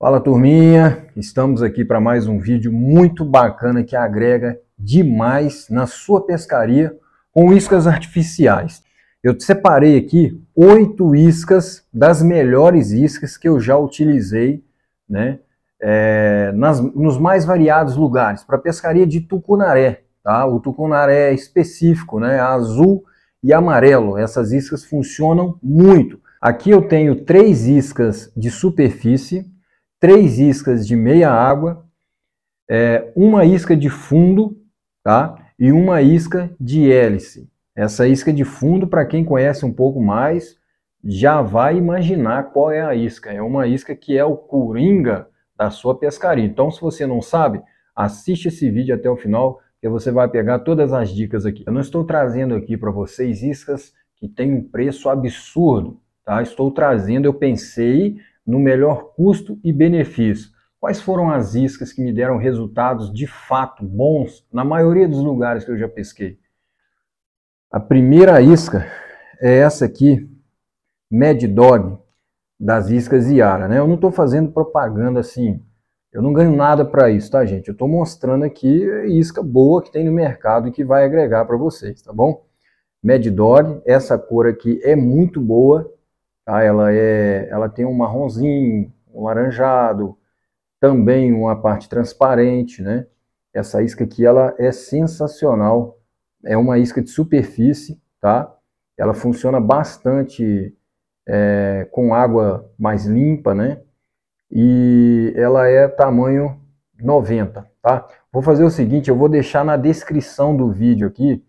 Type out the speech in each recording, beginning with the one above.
Fala turminha, estamos aqui para mais um vídeo muito bacana que agrega demais na sua pescaria com iscas artificiais. Eu separei aqui oito iscas das melhores iscas que eu já utilizei né, é, nas, nos mais variados lugares, para pescaria de tucunaré. Tá? O tucunaré é específico, né, azul e amarelo, essas iscas funcionam muito. Aqui eu tenho três iscas de superfície, três iscas de meia água, é, uma isca de fundo tá? e uma isca de hélice. Essa isca de fundo, para quem conhece um pouco mais, já vai imaginar qual é a isca. É uma isca que é o coringa da sua pescaria. Então, se você não sabe, assiste esse vídeo até o final, que você vai pegar todas as dicas aqui. Eu não estou trazendo aqui para vocês iscas que têm um preço absurdo, tá? Estou trazendo, eu pensei no melhor custo e benefício. Quais foram as iscas que me deram resultados de fato bons na maioria dos lugares que eu já pesquei? A primeira isca é essa aqui, Mad Dog, das iscas Iara. Né? Eu não estou fazendo propaganda assim, eu não ganho nada para isso, tá, gente? Eu estou mostrando aqui isca boa que tem no mercado e que vai agregar para vocês, tá bom? Mad Dog, essa cor aqui é muito boa, Tá? Ela, é, ela tem um marronzinho, um laranjado, também uma parte transparente, né? Essa isca aqui, ela é sensacional. É uma isca de superfície, tá? Ela funciona bastante é, com água mais limpa, né? E ela é tamanho 90, tá? Vou fazer o seguinte, eu vou deixar na descrição do vídeo aqui,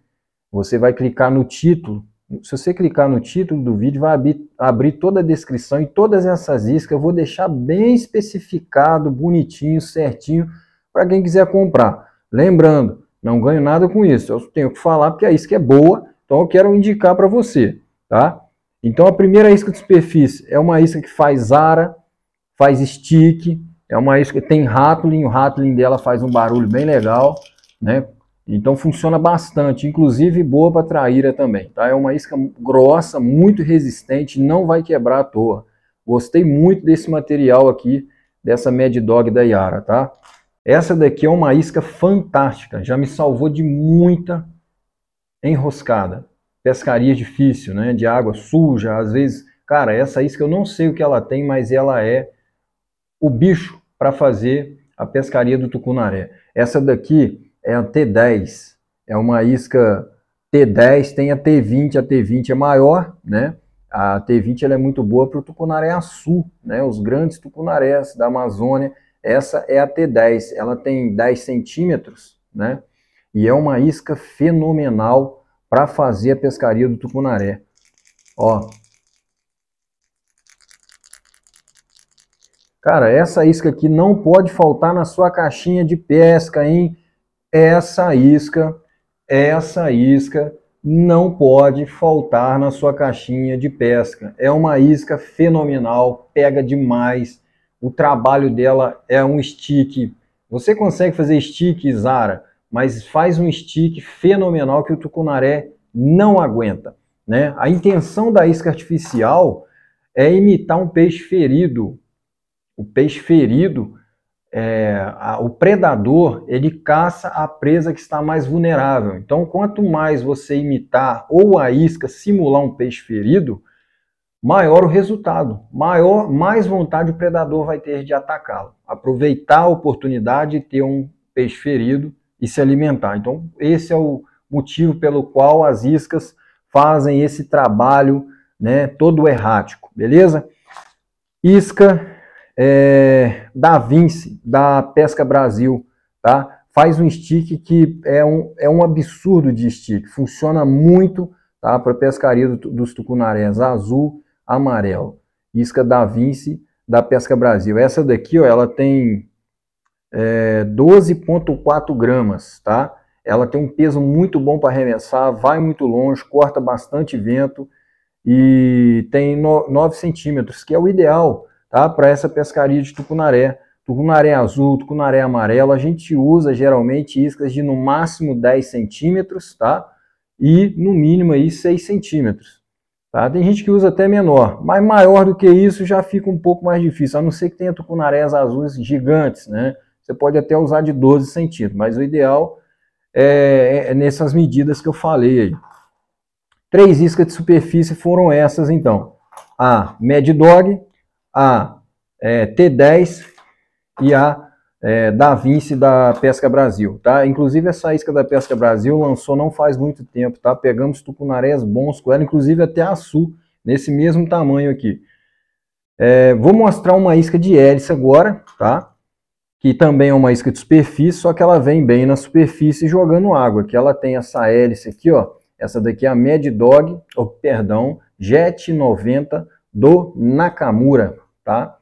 você vai clicar no título se você clicar no título do vídeo, vai abrir, abrir toda a descrição e todas essas iscas. Eu vou deixar bem especificado, bonitinho, certinho, para quem quiser comprar. Lembrando, não ganho nada com isso. Eu tenho que falar porque a isca é boa, então eu quero indicar para você, tá? Então a primeira isca de superfície é uma isca que faz ara, faz stick, é uma isca que tem rattling, o rattling dela faz um barulho bem legal, né? Então funciona bastante, inclusive boa para traíra também, tá? É uma isca grossa, muito resistente, não vai quebrar à toa. Gostei muito desse material aqui, dessa Mad Dog da Yara, tá? Essa daqui é uma isca fantástica, já me salvou de muita enroscada. Pescaria difícil, né? De água suja, às vezes... Cara, essa isca eu não sei o que ela tem, mas ela é o bicho para fazer a pescaria do tucunaré. Essa daqui é a T10. É uma isca T10, tem a T20, a T20 é maior, né? A T20 ela é muito boa para o tucunaré açu, né? Os grandes tucunarés da Amazônia. Essa é a T10, ela tem 10 centímetros, né? E é uma isca fenomenal para fazer a pescaria do tucunaré. Ó. Cara, essa isca aqui não pode faltar na sua caixinha de pesca, hein? essa isca, essa isca não pode faltar na sua caixinha de pesca. É uma isca fenomenal, pega demais. O trabalho dela é um stick. Você consegue fazer stick, Zara, mas faz um stick fenomenal que o tucunaré não aguenta. Né? A intenção da isca artificial é imitar um peixe ferido. O peixe ferido é, a, o predador ele caça a presa que está mais vulnerável. Então, quanto mais você imitar ou a isca simular um peixe ferido, maior o resultado, maior, mais vontade o predador vai ter de atacá-lo. Aproveitar a oportunidade de ter um peixe ferido e se alimentar. Então, esse é o motivo pelo qual as iscas fazem esse trabalho, né, todo errático, beleza? Isca é, da Vince, da Pesca Brasil, tá? Faz um stick que é um, é um absurdo de stick, funciona muito tá? para pescaria do, dos tucunarés, azul, amarelo. Isca da Vince, da Pesca Brasil. Essa daqui, ó, ela tem é, 12,4 gramas, tá? Ela tem um peso muito bom para arremessar, vai muito longe, corta bastante vento e tem 9 centímetros, que é o ideal tá? para essa pescaria de tucunaré. Tucunaré azul, tucunaré amarelo, a gente usa geralmente iscas de no máximo 10 centímetros, tá? E no mínimo aí 6 centímetros. Tá? Tem gente que usa até menor, mas maior do que isso já fica um pouco mais difícil, a não ser que tenha tucunarés azuis gigantes, né? Você pode até usar de 12 centímetros, mas o ideal é, é nessas medidas que eu falei aí. Três iscas de superfície foram essas então. A Mad Dog, a é, T10 e a é, da Vinci da Pesca Brasil, tá? Inclusive essa isca da Pesca Brasil lançou não faz muito tempo, tá? Pegamos tucunarés bons com ela, inclusive até açu, nesse mesmo tamanho aqui. É, vou mostrar uma isca de hélice agora, tá? Que também é uma isca de superfície, só que ela vem bem na superfície jogando água, que ela tem essa hélice aqui, ó. Essa daqui é a Mad Dog, oh, perdão, Jet 90 do Nakamura, tá?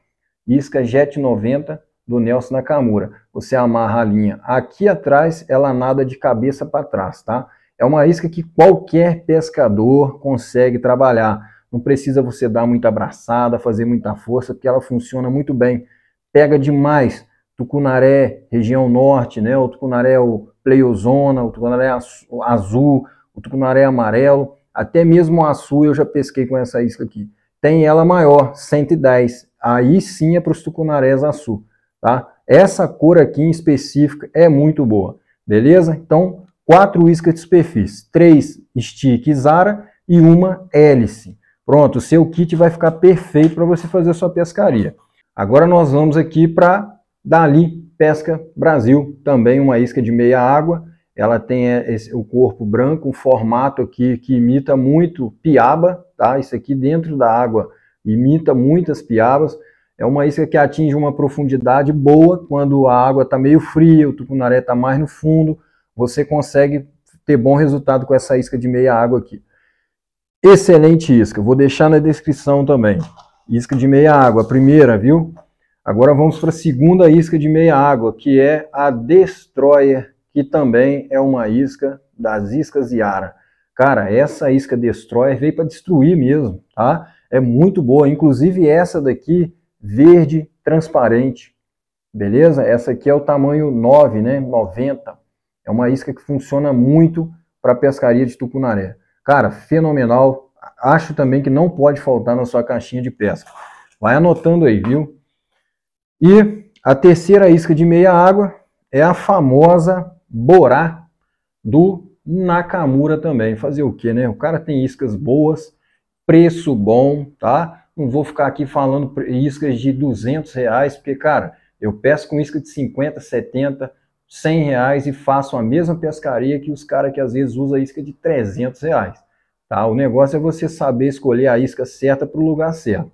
Isca Jet 90 do Nelson Nakamura. Você amarra a linha aqui atrás, ela nada de cabeça para trás, tá? É uma isca que qualquer pescador consegue trabalhar. Não precisa você dar muita abraçada, fazer muita força, porque ela funciona muito bem. Pega demais tucunaré, região norte, né? O tucunaré é o pleiozona, o tucunaré é azul, o tucunaré é amarelo, até mesmo o açu eu já pesquei com essa isca aqui tem ela maior, 110. Aí sim é para os tucunarés açu, tá? Essa cor aqui em específico é muito boa, beleza? Então, quatro iscas de superfície, três stick Zara e uma hélice. Pronto, o seu kit vai ficar perfeito para você fazer a sua pescaria. Agora nós vamos aqui para Dali Pesca Brasil, também uma isca de meia água, ela tem é, esse, o corpo branco, um formato aqui que imita muito piaba, tá? Isso aqui dentro da água imita muitas piabas. É uma isca que atinge uma profundidade boa quando a água está meio fria, o tucunaré está mais no fundo. Você consegue ter bom resultado com essa isca de meia água aqui. Excelente isca, vou deixar na descrição também. Isca de meia água, a primeira, viu? Agora vamos para a segunda isca de meia água, que é a Destroyer que também é uma isca das iscas Yara. Cara, essa isca Destroyer veio para destruir mesmo, tá? É muito boa, inclusive essa daqui, verde, transparente, beleza? Essa aqui é o tamanho 9, né? 90. É uma isca que funciona muito para pescaria de tucunaré. Cara, fenomenal. Acho também que não pode faltar na sua caixinha de pesca. Vai anotando aí, viu? E a terceira isca de meia água é a famosa Borá do Nakamura também. Fazer o que, né? O cara tem iscas boas, preço bom, tá? Não vou ficar aqui falando iscas de 200 reais, porque, cara, eu peço com isca de 50, 70, 100 reais e faço a mesma pescaria que os caras que às vezes usam isca de 300 reais. Tá? O negócio é você saber escolher a isca certa para o lugar certo.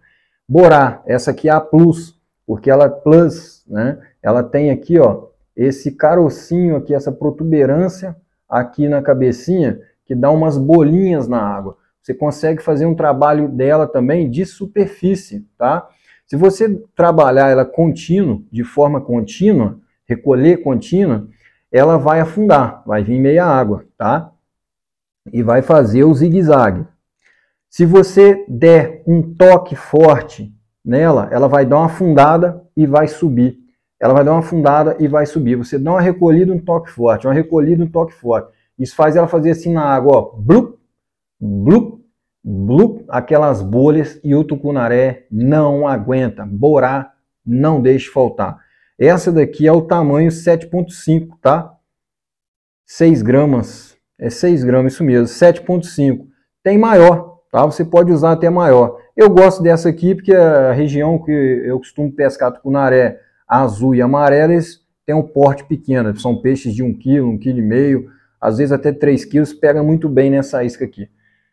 Borá, essa aqui é a Plus, porque ela é Plus, né? Ela tem aqui, ó, esse carocinho aqui, essa protuberância aqui na cabecinha, que dá umas bolinhas na água. Você consegue fazer um trabalho dela também de superfície, tá? Se você trabalhar ela contínuo, de forma contínua, recolher contínua, ela vai afundar, vai vir meia água, tá? E vai fazer o zigue-zague. Se você der um toque forte nela, ela vai dar uma afundada e vai subir, ela vai dar uma fundada e vai subir. Você dá uma recolhida, um toque forte, uma recolhida, um toque forte. Isso faz ela fazer assim na água, ó, blup, blup, blup, aquelas bolhas e o tucunaré não aguenta. Borá, não deixe faltar. Essa daqui é o tamanho 7.5, tá? 6 gramas, é 6 gramas, isso mesmo, 7.5. Tem maior, tá? Você pode usar até maior. Eu gosto dessa aqui porque a região que eu costumo pescar tucunaré azul e amarelas têm um porte pequeno, são peixes de 1 kg, 1,5 kg, às vezes até 3 kg, pega muito bem nessa isca aqui.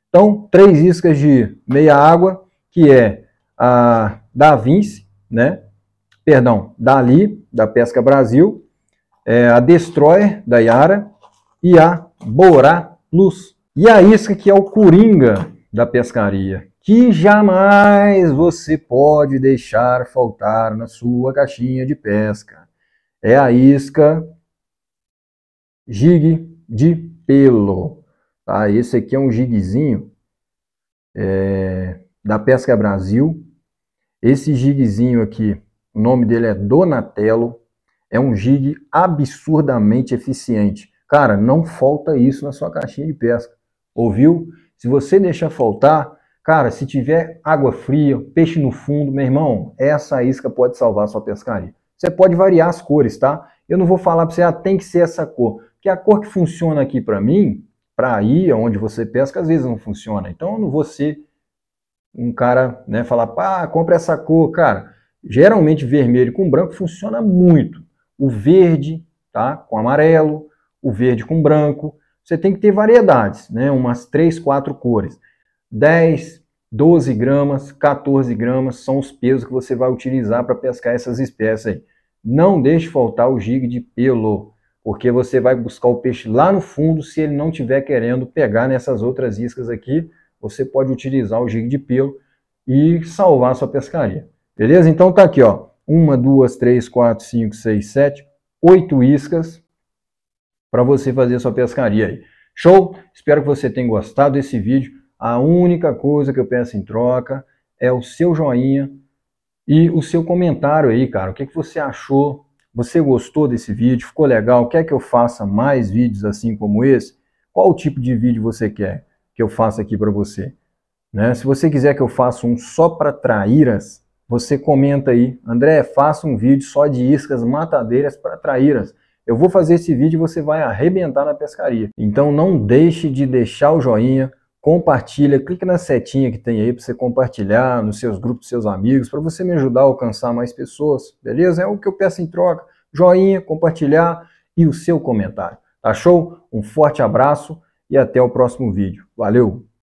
Então, três iscas de meia água, que é a da Vince, né? Perdão, Dali, da Pesca Brasil, é a Destroyer, da Yara, e a Borá Plus. E a isca que é o Coringa da pescaria que jamais você pode deixar faltar na sua caixinha de pesca. É a isca jig de pelo. Tá? Esse aqui é um jigzinho é, da Pesca Brasil. Esse jigzinho aqui, o nome dele é Donatello. É um jig absurdamente eficiente. Cara, não falta isso na sua caixinha de pesca. Ouviu? Se você deixar faltar, Cara, se tiver água fria, peixe no fundo, meu irmão, essa isca pode salvar a sua pescaria. Você pode variar as cores, tá? Eu não vou falar para você, ah, tem que ser essa cor. Porque a cor que funciona aqui para mim, para aí onde você pesca, às vezes não funciona. Então eu não vou ser um cara, né, falar, pá, ah, compra essa cor, cara. Geralmente vermelho com branco funciona muito. O verde, tá, com amarelo, o verde com branco. Você tem que ter variedades, né, umas três, quatro cores. 10, 12 gramas, 14 gramas são os pesos que você vai utilizar para pescar essas espécies aí. Não deixe faltar o jig de pelo, porque você vai buscar o peixe lá no fundo, se ele não estiver querendo pegar nessas outras iscas aqui, você pode utilizar o jig de pelo e salvar a sua pescaria. Beleza? Então tá aqui, ó. Uma, duas, três, quatro, cinco, seis, sete, oito iscas para você fazer a sua pescaria aí. Show? Espero que você tenha gostado desse vídeo. A única coisa que eu peço em troca é o seu joinha e o seu comentário aí, cara. O que, que você achou? Você gostou desse vídeo? Ficou legal? Quer que eu faça mais vídeos assim como esse? Qual tipo de vídeo você quer que eu faça aqui para você? Né? Se você quiser que eu faça um só para traíras, você comenta aí. André, faça um vídeo só de iscas matadeiras para traíras. Eu vou fazer esse vídeo e você vai arrebentar na pescaria. Então não deixe de deixar o joinha, compartilha, clica na setinha que tem aí para você compartilhar nos seus grupos, seus amigos, para você me ajudar a alcançar mais pessoas, beleza? É o que eu peço em troca. Joinha, compartilhar e o seu comentário. Tá show? Um forte abraço e até o próximo vídeo. Valeu!